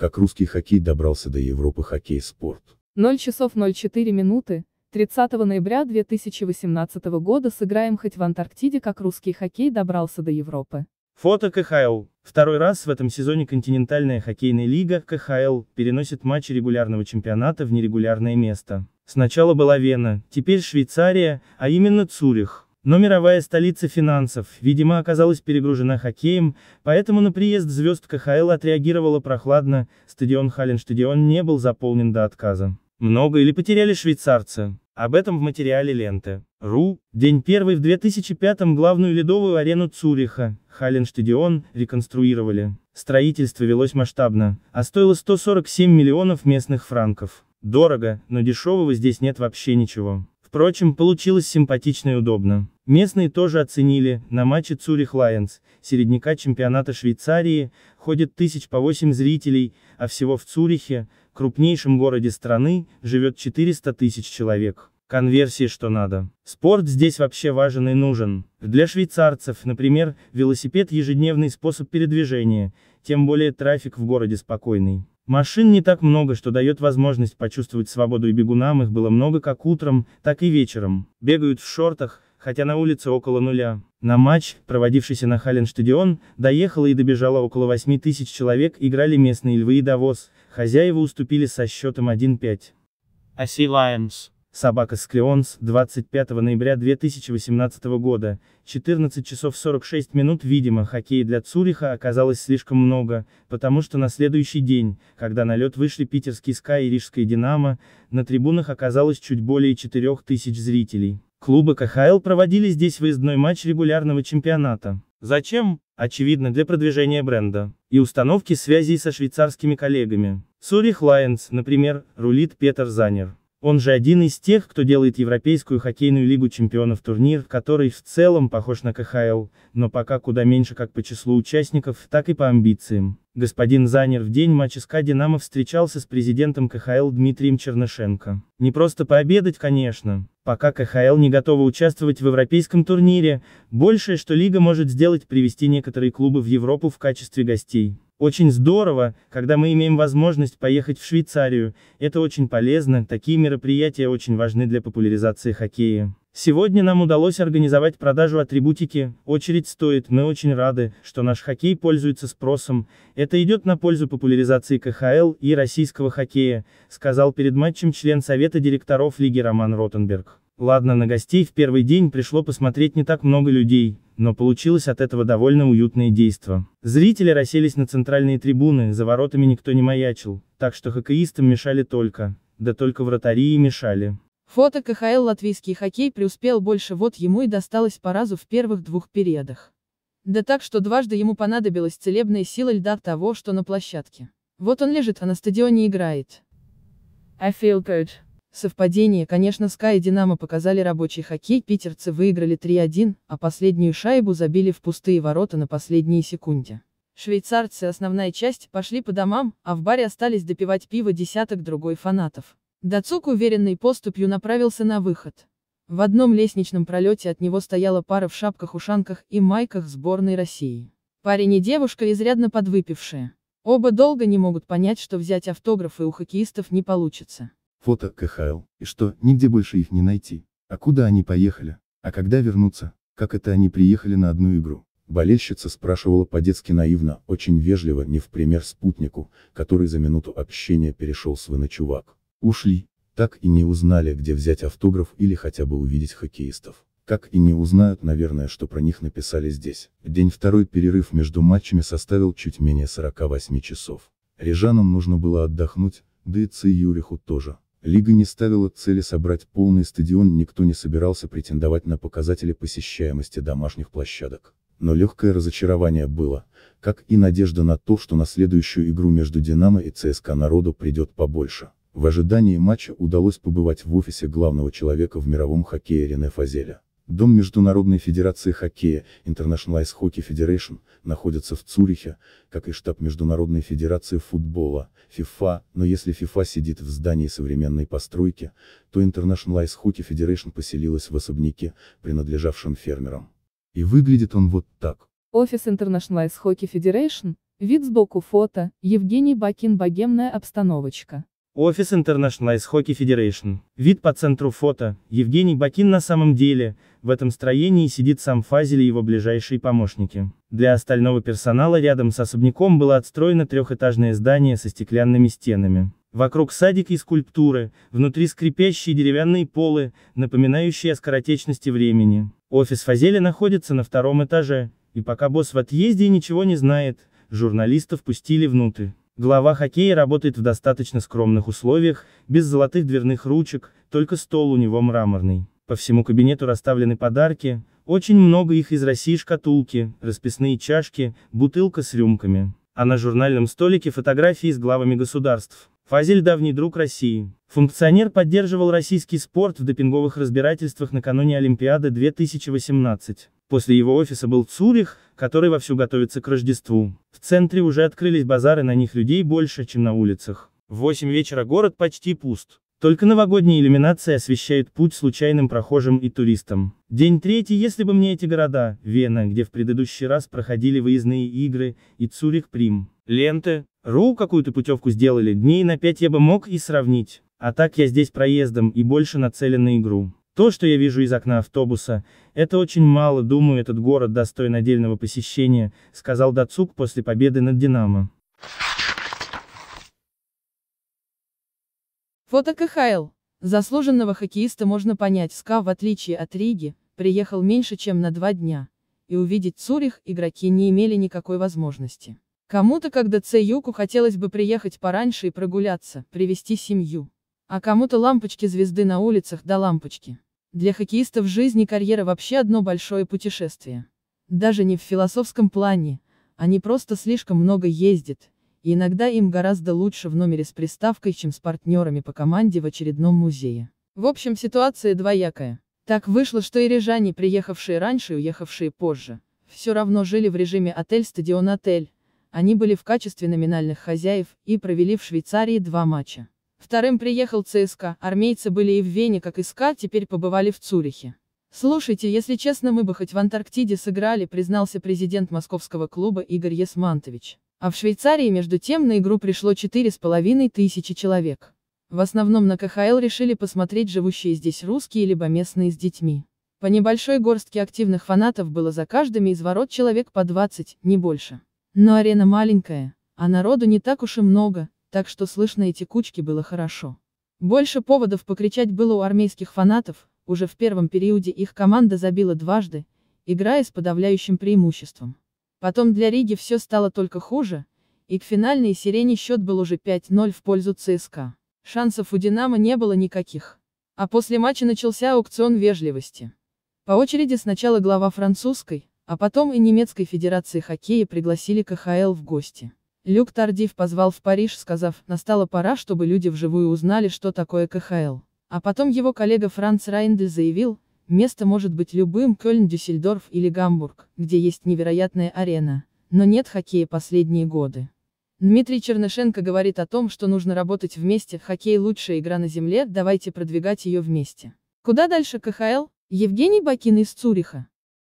Как русский хоккей добрался до Европы хоккей спорт. 0 часов 04 минуты, 30 ноября 2018 года сыграем хоть в Антарктиде, как русский хоккей добрался до Европы. Фото КХЛ. Второй раз в этом сезоне континентальная хоккейная лига КХЛ переносит матчи регулярного чемпионата в нерегулярное место. Сначала была Вена, теперь Швейцария, а именно Цюрих. Но мировая столица финансов, видимо, оказалась перегружена хоккеем, поэтому на приезд звезд КХЛ отреагировала прохладно, стадион Халленштадион не был заполнен до отказа. Много или потеряли швейцарцы? Об этом в материале ленты. РУ, день первый в 2005-м главную ледовую арену Цуриха Халленштадион, реконструировали. Строительство велось масштабно, а стоило 147 миллионов местных франков. Дорого, но дешевого здесь нет вообще ничего. Впрочем, получилось симпатично и удобно. Местные тоже оценили, на матче Цюрих Лайонс, середняка чемпионата Швейцарии, ходит тысяч по 8 зрителей, а всего в Цюрихе, крупнейшем городе страны, живет 400 тысяч человек. Конверсии что надо. Спорт здесь вообще важен и нужен. Для швейцарцев, например, велосипед ежедневный способ передвижения, тем более трафик в городе спокойный. Машин не так много, что дает возможность почувствовать свободу и бегунам их было много как утром, так и вечером. Бегают в шортах, хотя на улице около нуля. На матч, проводившийся на Халленштадион, доехало и добежало около 8 тысяч человек, играли местные львы и Давос. хозяева уступили со счетом 1-5. Lions Собака Склеонс, 25 ноября 2018 года, 14 часов 46 минут, видимо, хоккея для Цуриха оказалось слишком много, потому что на следующий день, когда на лед вышли питерский СКА и рижская Динамо, на трибунах оказалось чуть более 4000 зрителей. Клубы КХЛ проводили здесь выездной матч регулярного чемпионата. Зачем? Очевидно, для продвижения бренда. И установки связей со швейцарскими коллегами. Цурих Лайенс, например, рулит Петер Занер. Он же один из тех, кто делает Европейскую хоккейную лигу чемпионов турнир, который в целом похож на КХЛ, но пока куда меньше как по числу участников, так и по амбициям. Господин Занер в день матча СКА «Динамо» встречался с президентом КХЛ Дмитрием Чернышенко. Не просто пообедать, конечно. Пока КХЛ не готова участвовать в европейском турнире, большее, что лига может сделать, привести некоторые клубы в Европу в качестве гостей. Очень здорово, когда мы имеем возможность поехать в Швейцарию, это очень полезно, такие мероприятия очень важны для популяризации хоккея. Сегодня нам удалось организовать продажу атрибутики, очередь стоит, мы очень рады, что наш хоккей пользуется спросом, это идет на пользу популяризации КХЛ и российского хоккея, сказал перед матчем член Совета директоров Лиги Роман Ротенберг. Ладно, на гостей в первый день пришло посмотреть не так много людей, но получилось от этого довольно уютное действо. Зрители расселись на центральные трибуны, за воротами никто не маячил, так что хоккеистам мешали только, да только вратари и мешали. Фото КХЛ латвийский хоккей преуспел больше, вот ему и досталось по разу в первых двух периодах. Да так, что дважды ему понадобилась целебная сила льда того, что на площадке. Вот он лежит, а на стадионе играет. I feel good. Совпадение, конечно, СКА и Динамо показали рабочий хоккей, питерцы выиграли 3-1, а последнюю шайбу забили в пустые ворота на последние секунде. Швейцарцы, основная часть, пошли по домам, а в баре остались допивать пиво десяток другой фанатов. Дацук уверенной поступью направился на выход. В одном лестничном пролете от него стояла пара в шапках-ушанках и майках сборной России. Парень и девушка изрядно подвыпившие. Оба долго не могут понять, что взять автографы у хоккеистов не получится. Фото КХЛ. И что, нигде больше их не найти. А куда они поехали? А когда вернутся? Как это они приехали на одну игру? Болельщица спрашивала по-детски наивно, очень вежливо, не в пример спутнику, который за минуту общения перешел с «вы на чувак». Ушли. Так и не узнали, где взять автограф или хотя бы увидеть хоккеистов. Как и не узнают, наверное, что про них написали здесь. День второй перерыв между матчами составил чуть менее 48 часов. Рижанам нужно было отдохнуть, да и Ци Юриху тоже. Лига не ставила цели собрать полный стадион, никто не собирался претендовать на показатели посещаемости домашних площадок. Но легкое разочарование было, как и надежда на то, что на следующую игру между «Динамо» и «ЦСКА» народу придет побольше. В ожидании матча удалось побывать в офисе главного человека в мировом хоккее Рене Фазеля. Дом Международной Федерации Хоккея, International Ice Hockey Federation, находится в Цюрихе, как и штаб Международной Федерации Футбола, FIFA, но если FIFA сидит в здании современной постройки, то International Ice Hockey Federation поселилась в особняке, принадлежавшем фермерам. И выглядит он вот так. Офис International Ice Hockey Federation, вид сбоку фото, Евгений Бакин богемная обстановочка. Офис International Ice Hockey Federation. Вид по центру фото. Евгений Бакин на самом деле, в этом строении сидит сам Фазель и его ближайшие помощники. Для остального персонала рядом с особняком было отстроено трехэтажное здание со стеклянными стенами. Вокруг садик и скульптуры, внутри скрипящие деревянные полы, напоминающие о скоротечности времени. Офис Фазеля находится на втором этаже, и пока босс в отъезде и ничего не знает, журналистов пустили внутрь. Глава хоккея работает в достаточно скромных условиях, без золотых дверных ручек, только стол у него мраморный. По всему кабинету расставлены подарки, очень много их из России шкатулки, расписные чашки, бутылка с рюмками. А на журнальном столике фотографии с главами государств. Фазель – давний друг России. Функционер поддерживал российский спорт в допинговых разбирательствах накануне Олимпиады 2018. После его офиса был Цюрих, который вовсю готовится к Рождеству. В центре уже открылись базары, на них людей больше, чем на улицах. В 8 вечера город почти пуст. Только новогодние иллюминации освещают путь случайным прохожим и туристам. День третий, если бы мне эти города, Вена, где в предыдущий раз проходили выездные игры, и Цюрих Прим. Ленты, Ру какую-то путевку сделали, дней на пять я бы мог и сравнить. А так я здесь проездом и больше нацелен на игру. То, что я вижу из окна автобуса, это очень мало, думаю, этот город достоин отдельного посещения, сказал Дацук после победы над Динамо. Фото КХЛ. Заслуженного хоккеиста можно понять, СКА, в отличие от Риги, приехал меньше, чем на два дня. И увидеть Цурих игроки не имели никакой возможности. Кому-то, как ДЦ Юку, хотелось бы приехать пораньше и прогуляться, привести семью. А кому-то лампочки звезды на улицах да лампочки. Для хоккеистов жизнь и карьера вообще одно большое путешествие. Даже не в философском плане, они просто слишком много ездят, и иногда им гораздо лучше в номере с приставкой, чем с партнерами по команде в очередном музее. В общем, ситуация двоякая. Так вышло, что и рижане, приехавшие раньше и уехавшие позже, все равно жили в режиме отель-стадион-отель, они были в качестве номинальных хозяев и провели в Швейцарии два матча. Вторым приехал ЦСКА, армейцы были и в Вене, как и СКА, теперь побывали в Цюрихе. «Слушайте, если честно, мы бы хоть в Антарктиде сыграли», признался президент московского клуба Игорь Есмантович. А в Швейцарии, между тем, на игру пришло 4,5 тысячи человек. В основном на КХЛ решили посмотреть живущие здесь русские либо местные с детьми. По небольшой горстке активных фанатов было за каждыми из ворот человек по 20, не больше. Но арена маленькая, а народу не так уж и много, так что слышно эти кучки было хорошо. Больше поводов покричать было у армейских фанатов, уже в первом периоде их команда забила дважды, играя с подавляющим преимуществом. Потом для Риги все стало только хуже, и к финальной сирене счет был уже 5-0 в пользу ЦСКА. Шансов у «Динамо» не было никаких. А после матча начался аукцион вежливости. По очереди сначала глава французской, а потом и немецкой федерации хоккея пригласили КХЛ в гости. Люк Тардив позвал в Париж, сказав, настала пора, чтобы люди вживую узнали, что такое КХЛ. А потом его коллега Франц Райндель заявил, место может быть любым, Кёльн, Дюссельдорф или Гамбург, где есть невероятная арена, но нет хоккея последние годы. Дмитрий Чернышенко говорит о том, что нужно работать вместе, хоккей лучшая игра на земле, давайте продвигать ее вместе. Куда дальше КХЛ? Евгений Бакин из Цуриха.